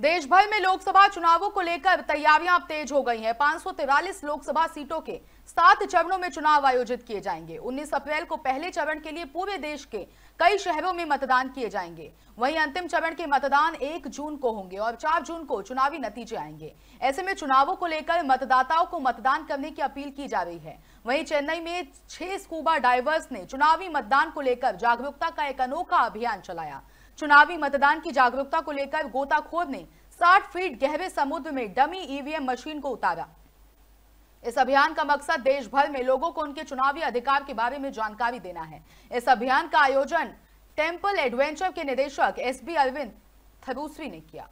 देश भर में लोकसभा चुनावों को लेकर तैयारियां अब तेज हो गई हैं पांच लोकसभा सीटों के सात चरणों में चुनाव आयोजित किए जाएंगे 19 अप्रैल को पहले चरण के लिए पूरे देश के कई शहरों में मतदान किए जाएंगे वहीं अंतिम चरण के मतदान 1 जून को होंगे और 4 जून को चुनावी नतीजे आएंगे ऐसे में चुनावों को लेकर मतदाताओं को मतदान करने की अपील की जा रही है वहीं चेन्नई में छह स्कूबा डाइवर्स ने चुनावी मतदान को लेकर जागरूकता का एक अनोखा अभियान चलाया चुनावी मतदान की जागरूकता को लेकर गोताखोर ने 60 फीट गहरे समुद्र में डमी ईवीएम मशीन को उतारा इस अभियान का मकसद देश भर में लोगों को उनके चुनावी अधिकार के बारे में जानकारी देना है इस अभियान का आयोजन टेम्पल एडवेंचर के निदेशक एस बी अरविंद थरूसरी ने किया